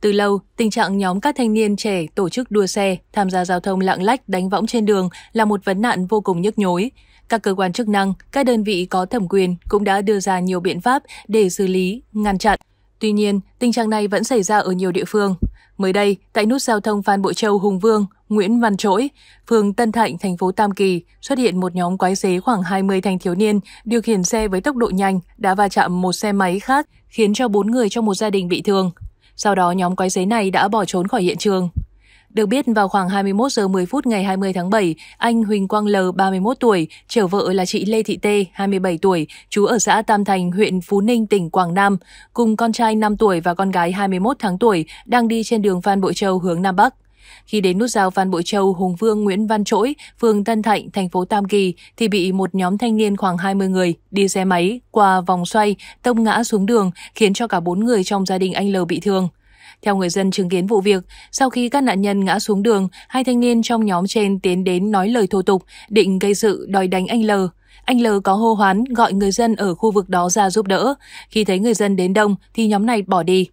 Từ lâu, tình trạng nhóm các thanh niên trẻ tổ chức đua xe, tham gia giao thông lạng lách đánh võng trên đường là một vấn nạn vô cùng nhức nhối. Các cơ quan chức năng, các đơn vị có thẩm quyền cũng đã đưa ra nhiều biện pháp để xử lý, ngăn chặn. Tuy nhiên, tình trạng này vẫn xảy ra ở nhiều địa phương. Mới đây, tại nút giao thông Phan Bội Châu Hùng Vương, Nguyễn Văn Trỗi, phường Tân Thạnh, thành phố Tam Kỳ, xuất hiện một nhóm quái xế khoảng 20 thanh thiếu niên điều khiển xe với tốc độ nhanh đã va chạm một xe máy khác, khiến cho bốn người trong một gia đình bị thương. Sau đó nhóm quái xế này đã bỏ trốn khỏi hiện trường. Được biết vào khoảng 21 giờ 10 phút ngày 20 tháng 7, anh Huỳnh Quang L, 31 tuổi, chở vợ là chị Lê Thị Tê, 27 tuổi, chú ở xã Tam Thành, huyện Phú Ninh, tỉnh Quảng Nam, cùng con trai 5 tuổi và con gái 21 tháng tuổi đang đi trên đường Phan Bội Châu hướng Nam Bắc. Khi đến nút giao Phan Bội Châu, Hùng Vương, Nguyễn Văn Trỗi, phường Tân Thạnh, thành phố Tam Kỳ thì bị một nhóm thanh niên khoảng 20 người đi xe máy qua vòng xoay tông ngã xuống đường khiến cho cả bốn người trong gia đình anh L bị thương. Theo người dân chứng kiến vụ việc, sau khi các nạn nhân ngã xuống đường, hai thanh niên trong nhóm trên tiến đến nói lời thô tục, định gây sự đòi đánh anh L. Anh L có hô hoán gọi người dân ở khu vực đó ra giúp đỡ. Khi thấy người dân đến đông thì nhóm này bỏ đi.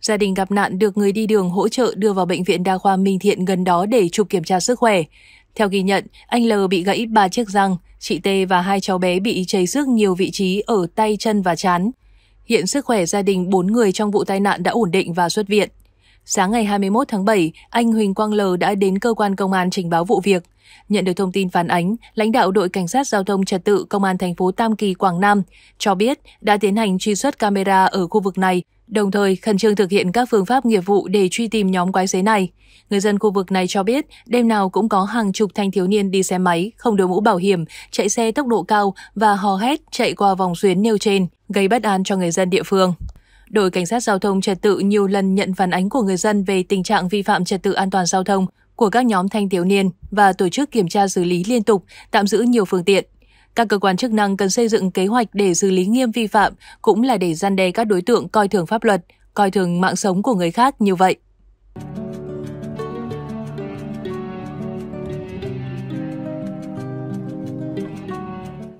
Gia đình gặp nạn được người đi đường hỗ trợ đưa vào bệnh viện đa khoa Minh Thiện gần đó để chụp kiểm tra sức khỏe. Theo ghi nhận, anh L bị gãy ba chiếc răng, chị T và hai cháu bé bị chảy xước nhiều vị trí ở tay, chân và chán. Hiện sức khỏe gia đình 4 người trong vụ tai nạn đã ổn định và xuất viện. Sáng ngày 21 tháng 7, anh Huỳnh Quang L đã đến cơ quan công an trình báo vụ việc. Nhận được thông tin phản ánh, lãnh đạo đội cảnh sát giao thông trật tự công an thành phố Tam Kỳ Quảng Nam cho biết đã tiến hành truy xuất camera ở khu vực này, đồng thời khẩn trương thực hiện các phương pháp nghiệp vụ để truy tìm nhóm quái xế này. Người dân khu vực này cho biết đêm nào cũng có hàng chục thanh thiếu niên đi xe máy, không đội mũ bảo hiểm, chạy xe tốc độ cao và hò hét chạy qua vòng xuyến nêu trên gây bất an cho người dân địa phương. Đội cảnh sát giao thông trật tự nhiều lần nhận phản ánh của người dân về tình trạng vi phạm trật tự an toàn giao thông của các nhóm thanh thiếu niên và tổ chức kiểm tra xử lý liên tục, tạm giữ nhiều phương tiện. Các cơ quan chức năng cần xây dựng kế hoạch để xử lý nghiêm vi phạm cũng là để gian đe các đối tượng coi thường pháp luật, coi thường mạng sống của người khác như vậy.